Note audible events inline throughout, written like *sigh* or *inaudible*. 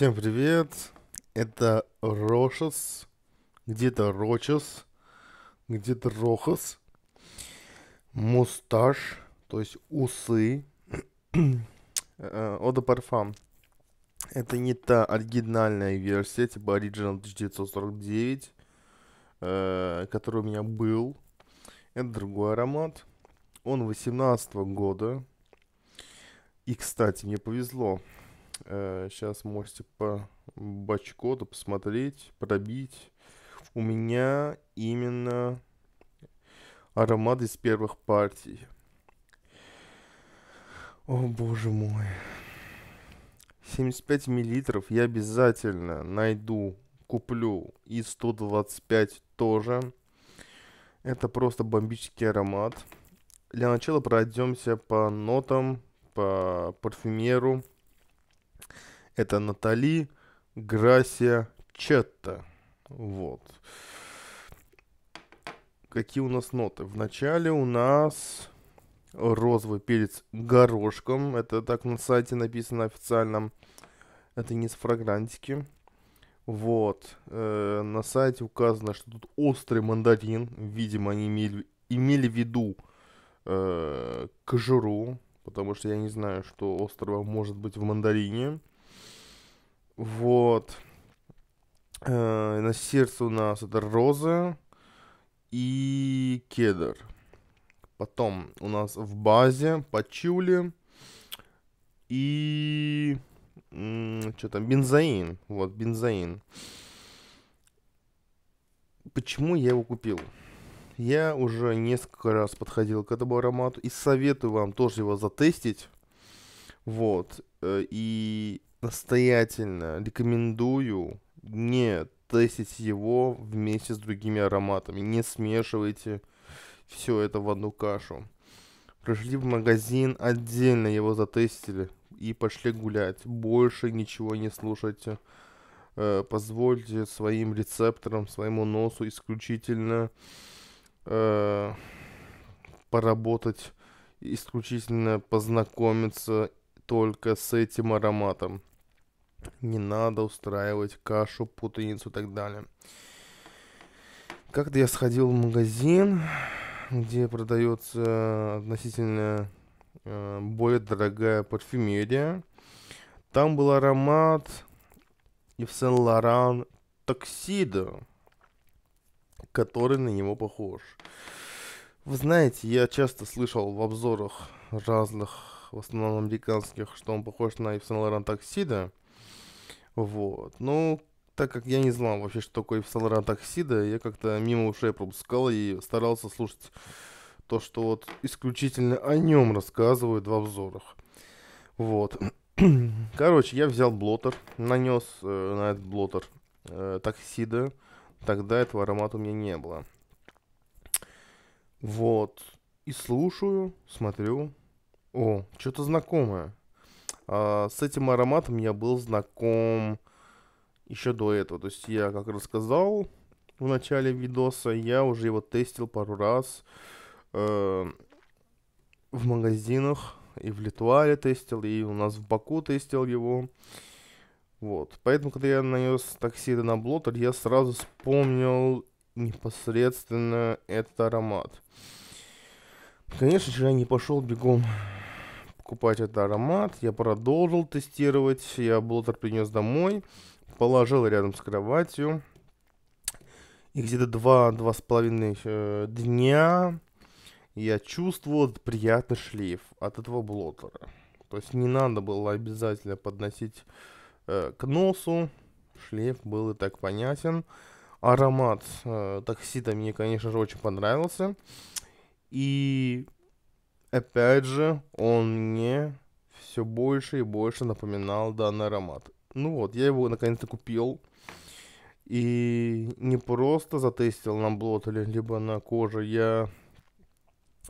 Всем привет! Это Рошес, где-то Рочес, где-то Рохас, Мусташ, то есть усы, Ода *clears throat* Парфам. Э, э, Это не та оригинальная версия, типа Original 1949, э, который у меня был. Это другой аромат. Он 18 -го года. И, кстати, мне повезло. Сейчас э, можете по бачкоду посмотреть, пробить. У меня именно аромат из первых партий. О боже мой. 75 миллилитров я обязательно найду, куплю. И 125 тоже. Это просто бомбический аромат. Для начала пройдемся по нотам, по парфюмеру. Это Натали Грасия Четта. Вот. Какие у нас ноты? в начале? у нас розовый перец горошком. Это так на сайте написано официальном. Это не с фрагрантики. Вот. Э, на сайте указано, что тут острый мандарин. Видимо, они имели, имели в виду э, кожуру. Потому что я не знаю, что острого может быть в мандарине. Вот. Э, на сердце у нас это роза и кедр. Потом у нас в базе пачули и... Что там? Бензоин. Вот, бензоин. Почему я его купил? Я уже несколько раз подходил к этому аромату и советую вам тоже его затестить. Вот. Э, и настоятельно рекомендую не тестить его вместе с другими ароматами. Не смешивайте все это в одну кашу. Пришли в магазин, отдельно его затестили и пошли гулять. Больше ничего не слушайте. Э, позвольте своим рецепторам, своему носу исключительно э, поработать, исключительно познакомиться только с этим ароматом. Не надо устраивать кашу, путаницу и так далее. Как-то я сходил в магазин, где продается относительно э, более дорогая парфюмерия. Там был аромат Yves Лоран Токсида, который на него похож. Вы знаете, я часто слышал в обзорах разных, в основном американских, что он похож на Yves Saint Токсида. Вот. Ну, так как я не знал вообще, что такое Ипсилон Таксида, я как-то мимо ушей пропускал и старался слушать то, что вот исключительно о нем рассказывают в обзорах. Вот. *clears throat* Короче, я взял блотер, нанес э, на этот блотер э, токсида. Тогда этого аромата у меня не было. Вот. И слушаю, смотрю. О, что-то знакомое. А, с этим ароматом я был знаком еще до этого. То есть я, как рассказал в начале видоса, я уже его тестил пару раз э, в магазинах. И в Литуале тестил, и у нас в Баку тестил его. Вот. Поэтому, когда я нанес такси на блотер, я сразу вспомнил непосредственно этот аромат. Конечно же, я не пошел бегом покупать этот аромат. Я продолжил тестировать. Я блотер принес домой, положил рядом с кроватью. И где-то два-два 2-2,5 э, дня я чувствовал приятный шлейф от этого блотера. То есть не надо было обязательно подносить э, к носу. Шлейф был и так понятен. Аромат э, таксита мне, конечно же, очень понравился. И Опять же, он мне все больше и больше напоминал данный аромат. Ну вот, я его наконец-то купил. И не просто затестил на блот или либо на коже. Я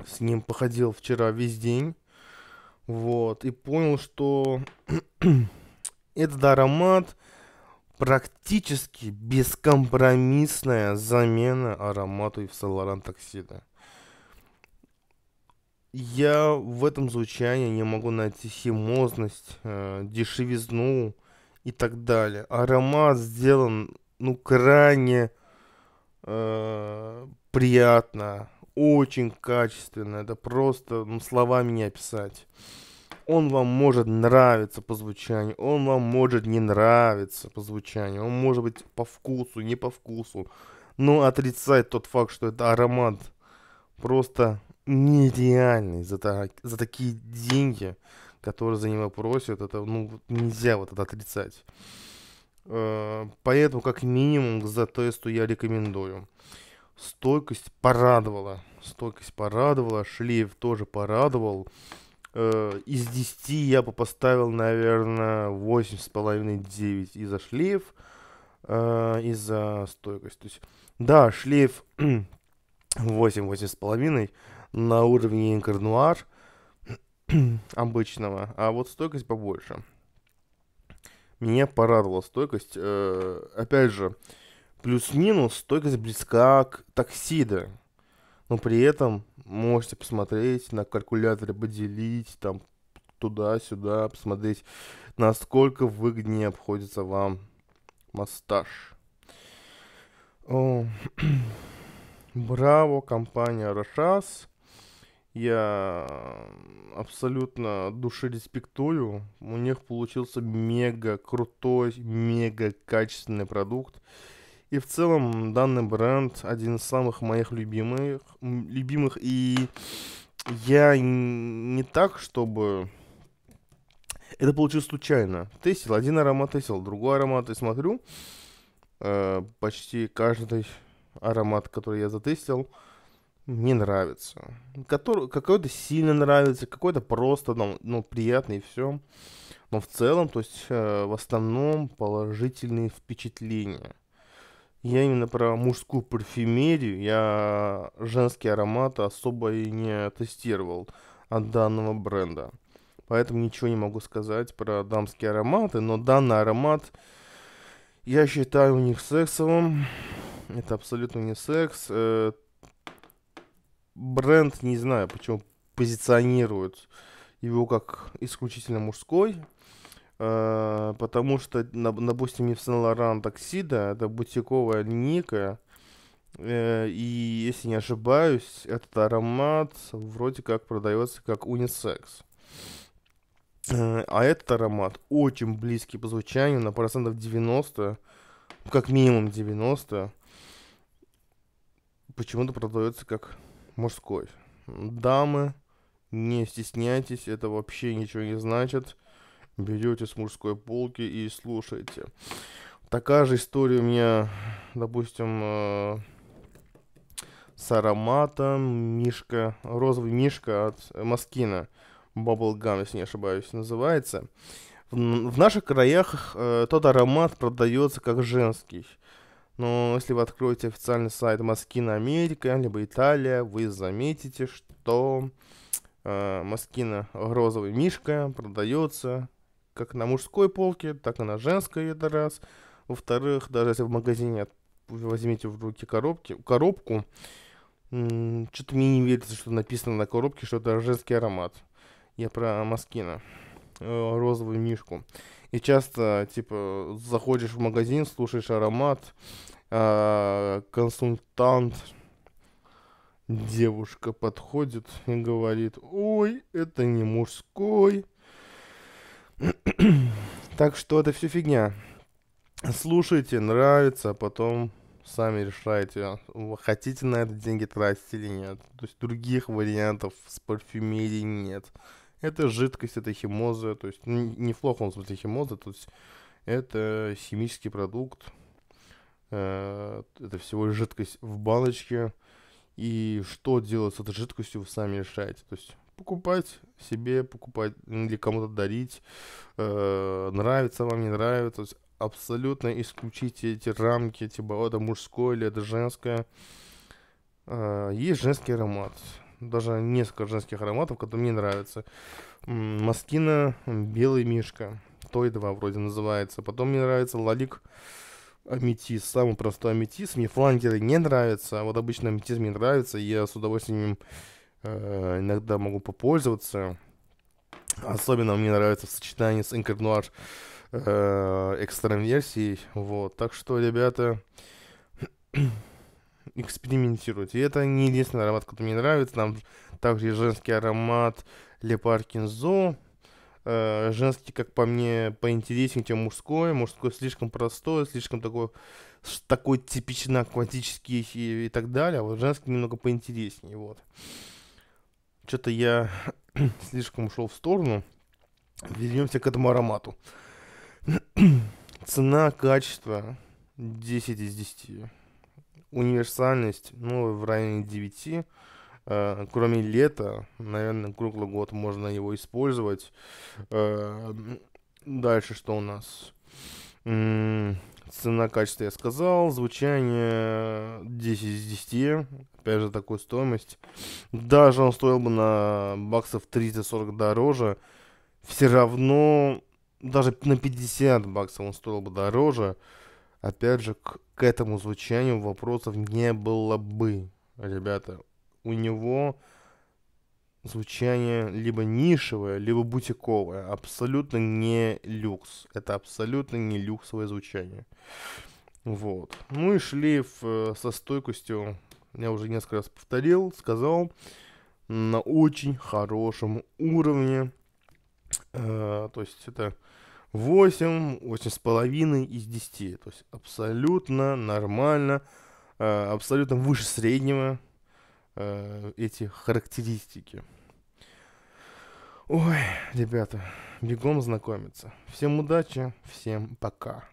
с ним походил вчера весь день. Вот. И понял, что *clears throat* этот аромат практически бескомпромиссная замена аромату и в Токсида. Я в этом звучании не могу найти химозность, э, дешевизну и так далее. Аромат сделан, ну, крайне э, приятно, очень качественно. Это просто ну, словами не описать. Он вам может нравиться по звучанию, он вам может не нравиться по звучанию, он может быть по вкусу, не по вкусу. Но отрицать тот факт, что это аромат просто нереальный за, так, за такие деньги, которые за него просят. Это, ну, нельзя вот это отрицать. Э, поэтому, как минимум, за тесту я рекомендую. Стойкость порадовала. Стойкость порадовала. Шлейф тоже порадовал. Э, из 10 я бы поставил, наверное, 8,5-9 из-за шлейф, э, из-за стойкость. То есть, да, шлейф 8-8,5. *clears throat* на уровне инкарнуар *clears throat* обычного, а вот стойкость побольше. Меня порадовала стойкость. Э, опять же, плюс-минус стойкость близка к таксида. Но при этом можете посмотреть на калькуляторе, поделить там туда-сюда, посмотреть, насколько выгоднее обходится вам мастаж. *clears throat* Браво, компания Рошас я э, абсолютно души респектую. У них получился мега крутой, мега качественный продукт. И в целом данный бренд один из самых моих любимых, любимых и я не так, чтобы... Это получилось случайно. Тестил один аромат, тестил другой аромат, и смотрю, э, почти каждый аромат, который я затестил, э, не нравится. Который, какой-то сильно нравится, какой-то просто ну, ну, приятный и все. Но в целом, то есть э, в основном положительные впечатления. Я именно про мужскую парфюмерию, я женские ароматы особо и не тестировал от данного бренда. Поэтому ничего не могу сказать про дамские ароматы, но данный аромат я считаю у них сексовым. Это абсолютно не секс. Э, бренд, не знаю, почему позиционируют его как исключительно мужской, э, потому что, допустим, в Сен-Лоран Таксида, это бутиковая линейка, э, и, если не ошибаюсь, этот аромат вроде как продается как унисекс. Э, а этот аромат очень близкий по звучанию, на процентов 90, как минимум 90, почему-то продается как мужской. Дамы, не стесняйтесь, это вообще ничего не значит. Берете с мужской полки и слушайте. Такая же история у меня, допустим, э, с ароматом Мишка, розовый Мишка от Маскина. Bubblegum, если не ошибаюсь, называется. В, в наших краях э, тот аромат продается как женский. Но если вы откроете официальный сайт Маскина Америка, либо Италия, вы заметите, что э, Маскина розовый мишка продается как на мужской полке, так и на женской, это раз. Во-вторых, даже если в магазине возьмете в руки коробки, коробку, что-то мне не верится, что написано на коробке, что это женский аромат. Я про Маскина, э, розовую мишку. И часто, типа, заходишь в магазин, слушаешь аромат, а, консультант девушка подходит и говорит, ой, это не мужской. *clears throat* так что это все фигня. Слушайте, нравится, а потом сами решайте хотите на это деньги тратить или нет. То есть других вариантов с парфюмерией нет. Это жидкость, это химоза, то есть не флокон, в смысле химоза, то есть это химический продукт, Э, это всего лишь жидкость в баночке. И что делать с этой жидкостью, вы сами решаете. То есть покупать себе, покупать или кому-то дарить, э, нравится вам, не нравится. То есть абсолютно исключите эти рамки, типа это мужское или это женское. Э, есть женский аромат. Даже несколько женских ароматов, которые мне нравятся. Маскина, белый мишка. То и два вроде называется. Потом мне нравится лалик аметист, самый простой аметист. Мне флангеры не нравятся, а вот обычно аметист мне нравится, я с удовольствием э, иногда могу попользоваться. Особенно мне нравится в сочетании с Инкарнуар э, экстраверсией, вот. Так что, ребята, *clears throat* экспериментируйте. И это не единственный аромат, который мне нравится. там также женский аромат Лепаркинзо, э, женский, как по мне, поинтереснее, чем мужской. Мужской слишком простой, слишком такой, такой типично акватический и, и так далее. А вот женский немного поинтереснее, вот. Что-то я *clears throat* слишком ушел в сторону. Вернемся к этому аромату. *clears throat* Цена, качество 10 из 10. Универсальность, ну, в районе 9. Э, кроме лета, наверное, круглый год можно его использовать. Э, дальше что у нас? Цена, качество я сказал, звучание 10 из 10, опять же, такой стоимость. Даже он стоил бы на баксов 30-40 дороже, все равно даже на 50 баксов он стоил бы дороже. Опять же, к, к этому звучанию вопросов не было бы, ребята у него звучание либо нишевое, либо бутиковое. Абсолютно не люкс. Это абсолютно не люксовое звучание. Вот. Ну и шлейф э, со стойкостью, я уже несколько раз повторил, сказал, на очень хорошем уровне. Э, то есть это 8, 8,5 из 10. То есть абсолютно нормально, э, абсолютно выше среднего Э, эти характеристики. Ой, ребята, бегом знакомиться. Всем удачи, всем пока.